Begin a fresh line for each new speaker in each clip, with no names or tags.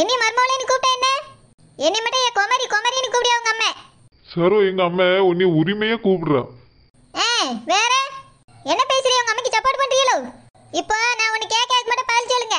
என்னை மர்மோலன்னு கூப்பிட்டா என்ன என்னை மட்டும் என் குமரி குமரின்னு கூப்பிடியா உங்க அம்மா
சரோ எங்க அம்மா உன்னை உரிமையா கூப்பிடுறா
ஆ வேற என்ன பேசுறீங்க உங்க அம்மாக்கு சப்போர்ட் பண்றீங்களோ இப்போ நான் உன்னை கேட்க அதுக்கு மட்டும் பதில் சொல்லுங்க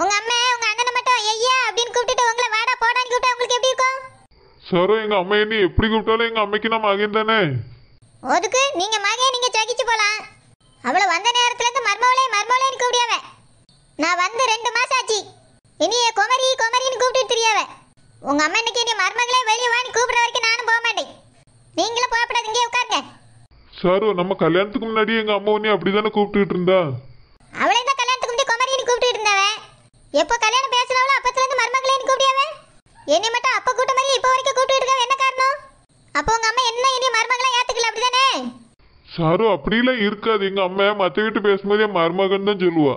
உங்க அம்மா உங்க அண்ணனை மட்டும் ஐயா அப்படின்னு கூப்பிட்டுட்டு உங்களை வாடா போடான்னு கூப்பிட்டா உங்களுக்கு எப்படி இருக்கும்
சரோ எங்க அம்மா என்ன எப்படி கூப்பிட்டாலும் எங்க அம்மைக்கு நான் மகன் தானே
ஒதுக்கு நீங்க மகன் நீங்க சகிச்சு போலாம் அவளை வந்த நேரத்துல இருந்து மர்மவளே மர்மவளேன்னு கூப்பிடியாவே நான் வந்து ரெண்டு மாசம் ஆச்சு இனிய குமரி குமரின்னு கூப்பிட்டு தெரியாவ உங்க அம்மா இன்னைக்கு நீ மருமகளே வெளியே வாங்கி கூப்பிட வரைக்கும் நானும் போக மாட்டேன் நீங்களும் போகப்படாது இங்கே உட்காருங்க
சார் நம்ம கல்யாணத்துக்கு முன்னாடி எங்க அம்மா உன்னை அப்படிதானே கூப்பிட்டு இருந்தா
அவளே தான் கல்யாணத்துக்கு முன்னாடி குமரின்னு கூப்பிட்டு இருந்தாவ எப்போ கல்யாணம் பேசினாவளோ அப்பத்துல இருந்து மருமகளேன்னு கூப்பிடியாவ என்னை மட்டும் அப்ப கூட்ட மாதிரி இப்போ வரைக்கும் கூப்பிட்டு இருக்க என்ன காரணம் அப்போ உங்க அம்மா என்ன இனி மருமகளை ஏத்துக்கல அப்படிதானே
சாரு அப்படிலாம் இருக்காது எங்க அம்மா மத்த வீட்டு பேசும்போது என் மருமகன் தான் சொல்லுவா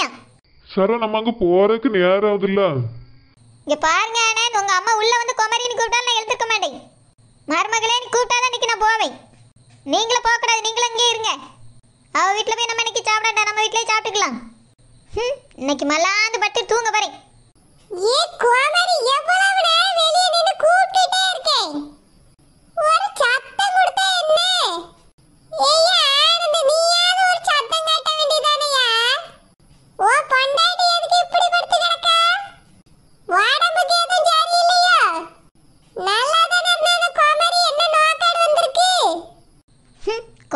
தெரியும் சரா நம்ம அங்க போறதுக்கு நேரம் ஆகுதுல்ல
இங்க பாருங்க அண்ணே உங்க அம்மா உள்ள வந்து குமரின்னு கூப்பிட்டா நான் எழுந்திருக்க மாட்டேன் மருமகளே நீ கூப்பிட்டா தான் நான் போவேன் நீங்களும் போகக்கூடாது நீங்களும் அங்கேயே இருங்க அவ வீட்டில் போய் நம்ம இன்னைக்கு சாப்பிடா நம்ம வீட்டிலே சாப்பிட்டுக்கலாம் இன்னைக்கு மல்லாந்து பட்டு தூங்க போறேன்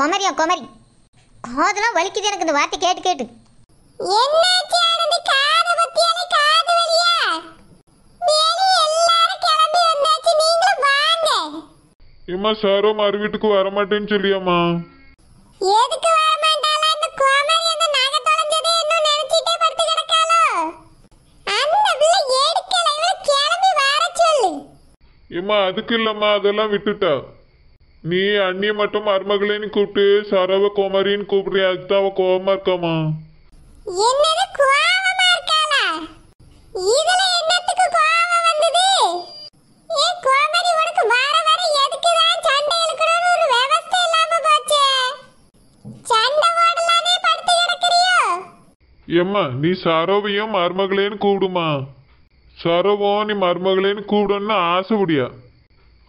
குமரியா குமரி காதெல்லாம் வலிக்குது எனக்கு இந்த வார்த்தை கேட்டு கேட்டு
என்னாச்சு காது பத்தியாலே காது வலியா
இம்மா சாரோ மறு வீட்டுக்கு வர மாட்டேன்னு சொல்லியம்மா எதுக்கு வர மாட்டாளா இந்த கோமாரி அந்த நகை தொலைஞ்சதே இன்னும் நினைச்சிட்டே படுத்து கிடக்காளோ
அந்த பிள்ளை எடுக்கல இவளை கிளம்பி வர சொல்லு
இம்மா அதுக்கு இல்லம்மா அதெல்லாம் விட்டுட்டா நீ அண்ணியை மட்டும் மருமகளின்னு கூப்பிட்டு சரவ குமரின்னு கூப்பிடுறியா அதுக்கு அவ கோபமா இருக்காமா தான்
சண்டை இழுக்கணும்னு ஒரு व्यवस्था
ஏம்மா நீ சரவையும் மருமகளேன்னு கூப்பிடுமா சரவோ நீ மருமகளேன்னு கூப்பிடணும்னு ஆசைப்படியா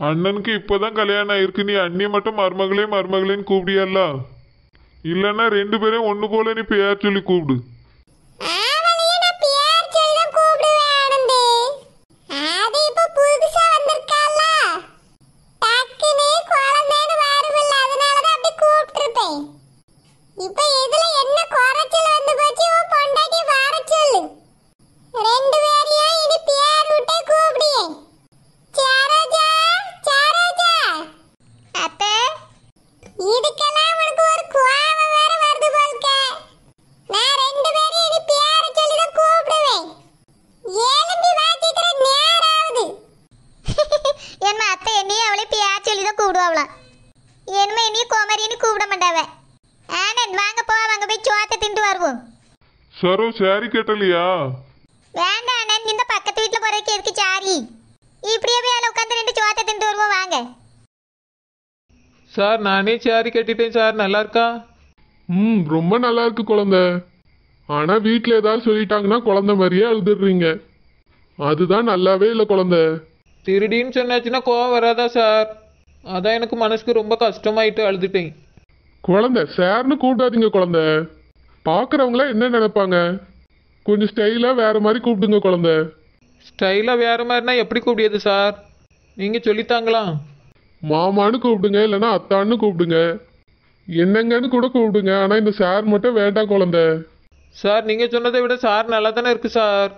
அண்ணனுக்கு இப்போதான் கல்யாணம் ஆயிருக்கு நீ அண்ணியை மட்டும் மருமகளே மருமகளேன்னு கூப்பிடியல்ல இல்லைன்னா ரெண்டு பேரையும் ஒன்று போல நீ பேர் சொல்லி கூப்பிடு சாரி கட்டலையா
வேண்டாம் அண்ணன் இந்த பக்கத்து வீட்டுல போறதுக்கு எதுக்கு சாரி இப்படியே போய் உட்காந்து ரெண்டு சோத்தை திண்டு வருவோம் வாங்க
சார் நானே சாரி கட்டிட்டேன் சார் நல்லா இருக்கா
ம் ரொம்ப நல்லா இருக்கு குழந்த ஆனா வீட்டில் ஏதாவது சொல்லிட்டாங்கன்னா குழந்த
மாதிரியே அழுதுடுறீங்க அதுதான் நல்லாவே இல்லை குழந்த திருடின்னு சொன்னாச்சுன்னா கோவம் வராதா சார் அதான் எனக்கு மனசுக்கு ரொம்ப கஷ்டமாயிட்டு அழுதுட்டேன் குழந்த
சார்னு கூப்பிடாதீங்க குழந்தை பார்க்குறவங்களாம் என்ன நினைப்பாங்க கொஞ்சம் ஸ்டைலாக வேறு மாதிரி கூப்பிடுங்க குழந்த
ஸ்டைலாக வேறு மாதிரினா எப்படி கூப்பிடியது சார் நீங்கள் சொல்லித்தாங்களா
மாமான்னு கூப்பிடுங்க இல்லைன்னா அத்தான்னு கூப்பிடுங்க என்னங்கன்னு கூட கூப்பிடுங்க ஆனால் இந்த சார் மட்டும் வேண்டாம் குழந்த
சார் நீங்கள் சொன்னதை விட சார் நல்லா தானே இருக்குது சார்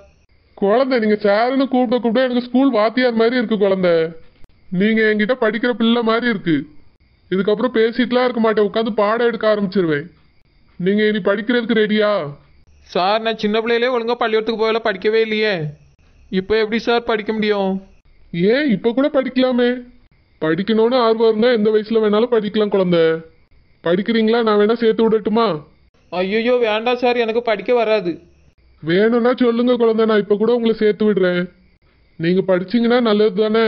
குழந்தை நீங்கள் சாருன்னு கூப்பிட கூப்பிட எனக்கு ஸ்கூல் வாத்தியார் மாதிரி இருக்குது குழந்த நீங்கள் என்கிட்ட படிக்கிற பிள்ளை மாதிரி இருக்குது இதுக்கப்புறம் பேசிட்டுலாம் இருக்க மாட்டேன் உட்காந்து பாடம் எடுக்க
ஆரம்பிச்சிருவேன் நீங்க இனி படிக்கிறதுக்கு ரெடியா சார் நான் சின்ன பிள்ளையிலே ஒழுங்கா பள்ளிக்கூடத்துக்கு போகல படிக்கவே இல்லையே இப்போ எப்படி சார் படிக்க முடியும் ஏன் இப்போ கூட
படிக்கலாமே படிக்கணும்னு ஆர்வம் இருந்தால் எந்த வயசில் வேணாலும் படிக்கலாம் குழந்த படிக்கிறீங்களா நான் வேணா சேர்த்து விடட்டுமா
ஐயோ வேண்டாம் சார் எனக்கு படிக்க வராது
வேணும்னா சொல்லுங்க குழந்தை நான் இப்போ கூட உங்களை சேர்த்து விடுறேன் நீங்கள் படிச்சீங்கன்னா நல்லது தானே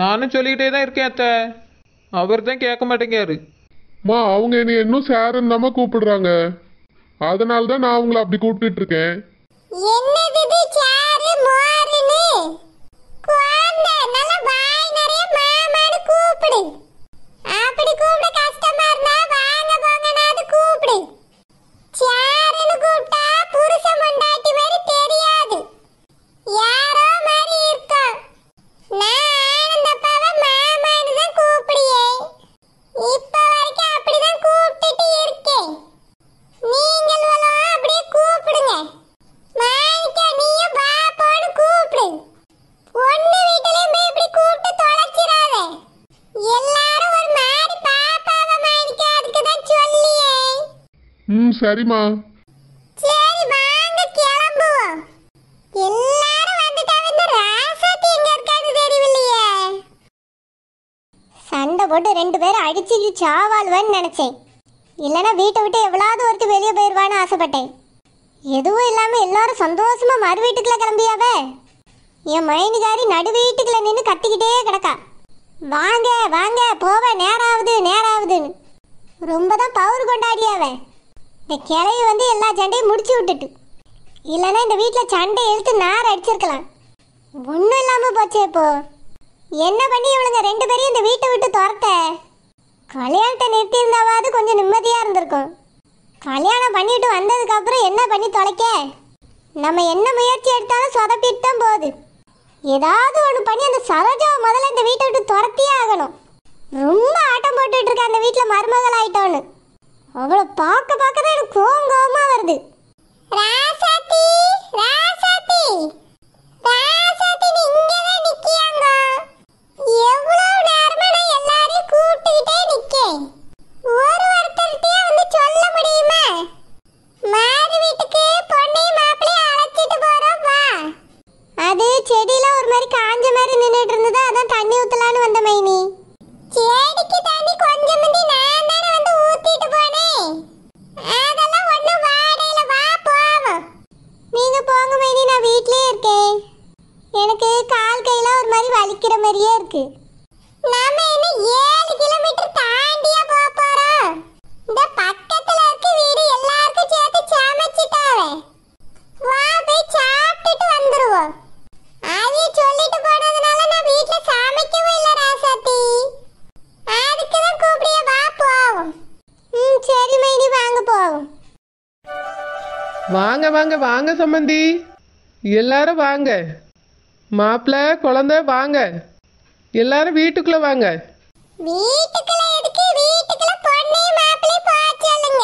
நானும் சொல்லிக்கிட்டே தான் இருக்கேன் அத்தை அவர் தான் கேட்க மாட்டேங்காரு
மா அவங்க என்னை இன்னும் சேரன் தான் கூப்பிடுறாங்க அதனால தான் நான் அவங்கள அப்படி கூப்பிட்டு இருக்கேன் என்னது சரிமா
சரி வாங்க கிளம்புவோம்
எல்லாரும்
வந்துட்டாங்க இந்த ராசாத்தி எங்க இருக்காது தெரியவில்லையே
சண்டை போட்டு ரெண்டு பேரும் அடிச்சு சாவாளுவன்னு நினைச்சேன் இல்லைன்னா வீட்டை விட்டு எவ்வளவு ஒருத்தர் வெளியே போயிடுவான்னு ஆசைப்பட்டேன் எதுவும் இல்லாம எல்லாரும் சந்தோஷமா மறு வீட்டுக்குள்ள கிளம்பியாவ என் மைனிகாரி நடு வீட்டுக்குள்ள நின்று கத்திக்கிட்டே கிடக்கா வாங்க வாங்க போவ நேரம் ஆகுதுன்னு ரொம்ப தான் பவர் கொண்டாடியாவன் இந்த கிளைய வந்து எல்லா சண்டையும் முடிச்சு விட்டுட்டு இல்லைன்னா இந்த வீட்டில் சண்டை எழுத்து நார் அடிச்சிருக்கலாம் ஒன்றும் இல்லாமல் போச்சே இப்போ என்ன பண்ணி இவளுங்க ரெண்டு பேரையும் இந்த வீட்டை விட்டு துரத்த கல்யாணத்தை நிறுத்தியிருந்தாவது கொஞ்சம் நிம்மதியாக இருந்திருக்கும் கல்யாணம் பண்ணிட்டு வந்ததுக்கப்புறம் என்ன பண்ணி தொலைக்க நம்ம என்ன முயற்சி எடுத்தாலும் சொதப்பிட்டு தான் போகுது ஏதாவது ஒன்று பண்ணி அந்த சரோஜாவை முதல்ல இந்த வீட்டை விட்டு துரத்தியே ஆகணும் ரொம்ப ஆட்டம் போட்டுட்டு அந்த வீட்டில் மருமகள் ஆகிட்டோன்னு அவளை பார்க்க பார்க்க தான் எனக்கு கோவம் கோவமா வருது ராசாத்தி ராசாத்தி
ராசாத்தி நீங்க தான் நிக்கியாங்க எவ்வளவு
மாதிரியே இருக்கு நாம என்ன ஏழு கிலோமீட்டர் தாண்டியா போக போறோம் இந்த பக்கத்துல
இருக்க வீடு எல்லாருக்கும் சேர்த்து சமைச்சிட்டாவே வா போய் சாப்பிட்டுட்டு வந்துருவோம் அதைய சொல்லிட்டு போனதுனால நான் வீட்டுல சமைக்கவும் இல்ல ராசாத்தி
அதுக்கு தான் கூப்பிடிய வா போவோம் ம் சரி மைனி வாங்க
போவோம் வாங்க வாங்க வாங்க சம்பந்தி எல்லாரும் வாங்க மாப்பிள்ள குழந்தை வாங்க எல்லாரும் வீட்டுக்குள்ள வாங்க
வீட்டுக்குள்ள எதுக்கு வீட்டுக்குள்ள பொண்ணே மாப்பிளே பாச்சலுங்க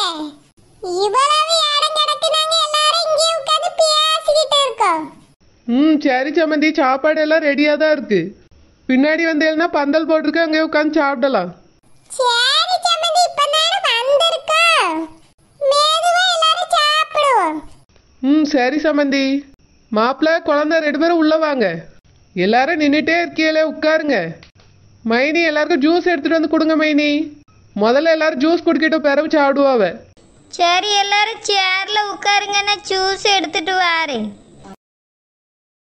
இவ்வளவு யாரும் கிடக்குனாங்க எல்லாரும் இங்கே உட்கார்ந்து பேசிக்கிட்டு
இருக்கோம் ம் சரி சம்மந்தி சாப்பாடு எல்லாம் ரெடியா தான் இருக்கு பின்னாடி வந்தேன்னா பந்தல் போட்டிருக்கு அங்கே உட்காந்து சாப்பிடலாம்
சரி சம்மந்தி இப்ப நேரம் வந்திருக்கோம் மெதுவா
எல்லாரும் சாப்பிடுவோம் ம் சரி சம்மந்தி மாப்பிள்ள குழந்தை ரெண்டு பேரும் உள்ள வாங்க எல்லாரும் நின்றுட்டே இருக்கீங்களே உட்காருங்க மைனி எல்லாருக்கும் ஜூஸ் எடுத்துகிட்டு வந்து கொடுங்க மைனி முதல்ல எல்லாரும் ஜூஸ் குடிக்கிட்டு பிறகு சாப்பிடுவாவ
சரி எல்லாரும் சேர்ல உட்காருங்கன்னா ஜூஸ் எடுத்துட்டு வாரேன்